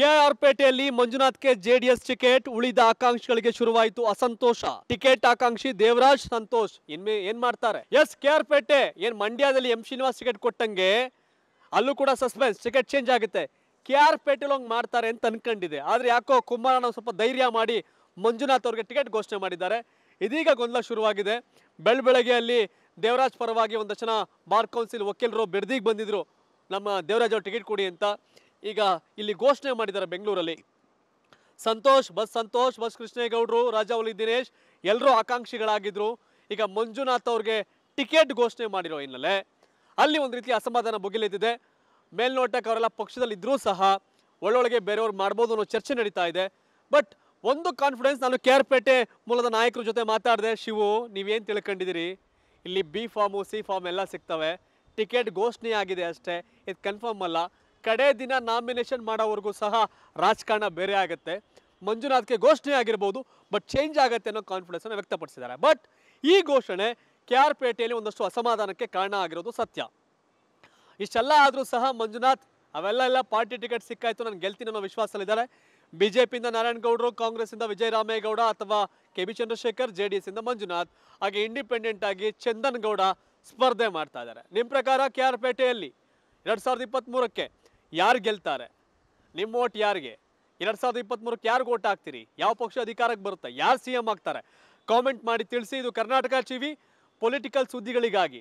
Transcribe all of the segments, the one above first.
J D S ticket ಉಳಿದ ಆಕಾಂಕ್ಷಿಗಳಿಗೆ ಶುರುವಾಯಿತು ಅಸಂತೋಷ ಟಿಕೆಟ್ ಆಕಾಂಕ್ಷಿ ದೇವರಾಜ್ ಸಂತೋಷ್ ಇನ್ಮೇ ಏನ್ ಮಾಡ್ತಾರೆ ಎಸ್ ಪೇಟೆ ಏನ್ ಮಂಡ್ಯದಲ್ಲಿ ಎಂ ಶ್ರೀನಿವಾಸ್ ಟಿಕೆಟ್ ಕೊಟ್ಟಂಗೆ ಅಲ್ಲೂ ಕೂಡ ಸಸ್ಪೆನ್ಸ್ ಟಿಕೆಟ್ ಚೇಂಜ್ ಆಗುತ್ತೆ ಕೆ ಆರ್ ಪೇಟೆ ಮಾಡ್ತಾರೆ ಅಂತ ಅನ್ಕೊಂಡಿದೆ ಆದ್ರೆ ಯಾಕೋ ಕುಮಾರಣ್ಣ ಸ್ವಲ್ಪ ಧೈರ್ಯ ಮಾಡಿ ಮಂಜುನಾಥ್ ಅವ್ರಿಗೆ ಟಿಕೆಟ್ ಘೋಷಣೆ ಮಾಡಿದ್ದಾರೆ ಇದೀಗ ಗೊಂದಲ ಶುರುವಾಗಿದೆ ಬೆಳ್ ಬೆಳಗ್ಗೆ ಅಲ್ಲಿ ದೇವರಾಜ್ ಪರವಾಗಿ ಒಂದಷ್ಟು ಜನ ಬಾರ್ ಕೌನ್ಸಿಲ್ ವಕೀಲರು ಬೆಡ್ದಿಗೆ ಬಂದಿದ್ರು ನಮ್ಮ ದೇವರಾಜ್ ಅವ್ರ ಟಿಕೆಟ್ ಕೊಡಿ ಅಂತ ಈಗ ಇಲ್ಲಿ ಘೋಷಣೆ ಮಾಡಿದ್ದಾರೆ ಬೆಂಗಳೂರಲ್ಲಿ ಸಂತೋಷ್ ಬಸ್ ಸಂತೋಷ್ ಬಸ್ ಕೃಷ್ಣೇಗೌಡರು ರಾಜಾವಲಿ ದಿನೇಶ್ ಎಲ್ಲರೂ ಆಕಾಂಕ್ಷಿಗಳಾಗಿದ್ದರು ಈಗ ಮಂಜುನಾಥ್ ಅವ್ರಿಗೆ ಟಿಕೆಟ್ ಘೋಷಣೆ ಮಾಡಿರೋ ಹಿನ್ನೆಲೆ ಅಲ್ಲಿ ಒಂದು ರೀತಿ ಅಸಮಾಧಾನ ಬುಗಿಲಿದ್ದಿದೆ ಮೇಲ್ನೋಟಕ್ಕೆ ಅವರೆಲ್ಲ ಪಕ್ಷದಲ್ಲಿ ಇದ್ರೂ ಸಹ ಒಳ್ಳೊಳಗೆ ಬೇರೆಯವ್ರು ಮಾಡ್ಬೋದು ಅನ್ನೋ ಚರ್ಚೆ ನಡೀತಾ ಇದೆ ಬಟ್ ಒಂದು ಕಾನ್ಫಿಡೆನ್ಸ್ ನಾನು ಕೆ ಆರ್ ಪೇಟೆ ಮೂಲದ ನಾಯಕರ ಜೊತೆ ಮಾತಾಡಿದೆ ಶಿವು ನೀವೇನು ತಿಳ್ಕೊಂಡಿದ್ದೀರಿ ಇಲ್ಲಿ ಬಿ ಫಾರ್ಮು ಸಿ ಫಾರ್ಮ್ ಎಲ್ಲ ಸಿಗ್ತವೆ ಟಿಕೆಟ್ ಘೋಷಣೆ ಆಗಿದೆ ಅಷ್ಟೇ ಇದು ಕನ್ಫರ್ಮ್ ಅಲ್ಲ ಕಡೆ ದಿನ ನಾಮಿನೇಷನ್ ಮಾಡೋವರೆಗೂ ಸಹ ರಾಜಕಾರಣ ಬೇರೆ ಆಗುತ್ತೆ ಮಂಜುನಾಥ್ಗೆ ಘೋಷಣೆ ಆಗಿರ್ಬೋದು ಬಟ್ ಚೇಂಜ್ ಆಗುತ್ತೆ ಅನ್ನೋ ಕಾನ್ಫಿಡೆನ್ಸನ್ನು ವ್ಯಕ್ತಪಡಿಸಿದ್ದಾರೆ ಬಟ್ ಈ ಘೋಷಣೆ ಕೆ ಆರ್ ಪೇಟೆಯಲ್ಲಿ ಒಂದಷ್ಟು ಅಸಮಾಧಾನಕ್ಕೆ ಕಾರಣ ಆಗಿರೋದು ಸತ್ಯ ಇಷ್ಟೆಲ್ಲ ಆದರೂ ಸಹ ಮಂಜುನಾಥ್ ಅವೆಲ್ಲ ಎಲ್ಲ ಪಾರ್ಟಿ ಟಿಕೆಟ್ ಸಿಕ್ಕಾಯ್ತು ನಾನು ಗೆಲ್ತೀನಿ ಅನ್ನೋ ವಿಶ್ವಾಸದಲ್ಲಿದ್ದಾರೆ ಬಿ ಜೆ ಪಿಯಿಂದ ನಾರಾಯಣಗೌಡರು ಕಾಂಗ್ರೆಸ್ಸಿಂದ ರಾಮೇಗೌಡ ಅಥವಾ ಕೆ ಬಿ ಚಂದ್ರಶೇಖರ್ ಜೆ ಡಿ ಎಸ್ಸಿಂದ ಮಂಜುನಾಥ್ ಹಾಗೆ ಇಂಡಿಪೆಂಡೆಂಟ್ ಆಗಿ ಚಂದನ್ ಗೌಡ ಸ್ಪರ್ಧೆ ಮಾಡ್ತಾ ಇದ್ದಾರೆ ನಿಮ್ಮ ಪ್ರಕಾರ ಕೆ ಆರ್ ಪೇಟೆಯಲ್ಲಿ ಎರಡು ಸಾವಿರದ ಇಪ್ಪತ್ತ್ಮೂರಕ್ಕೆ ಯಾರು ಗೆಲ್ತಾರೆ ನಿಮ್ಮ ಓಟ್ ಯಾರಿಗೆ ಎರಡು ಸಾವಿರದ ಇಪ್ಪತ್ತ್ಮೂರಕ್ಕೆ ಯಾರು ಓಟ್ ಹಾಕ್ತೀರಿ ಯಾವ ಪಕ್ಷ ಅಧಿಕಾರಕ್ಕೆ ಬರುತ್ತೆ ಯಾರು ಸಿ ಎಂ ಆಗ್ತಾರೆ ಕಾಮೆಂಟ್ ಮಾಡಿ ತಿಳಿಸಿ ಇದು ಕರ್ನಾಟಕ ಟಿವಿ ಪೊಲಿಟಿಕಲ್ ಸುದ್ದಿಗಳಿಗಾಗಿ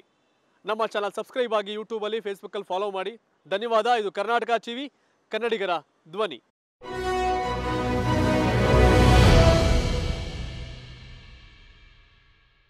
ನಮ್ಮ ಚಾನಲ್ ಸಬ್ಸ್ಕ್ರೈಬ್ ಆಗಿ ಯೂಟ್ಯೂಬಲ್ಲಿ ಫೇಸ್ಬುಕ್ಕಲ್ಲಿ ಫಾಲೋ ಮಾಡಿ ಧನ್ಯವಾದ ಇದು ಕರ್ನಾಟಕ ಟಿವಿ ಕನ್ನಡಿಗರ ಧ್ವನಿ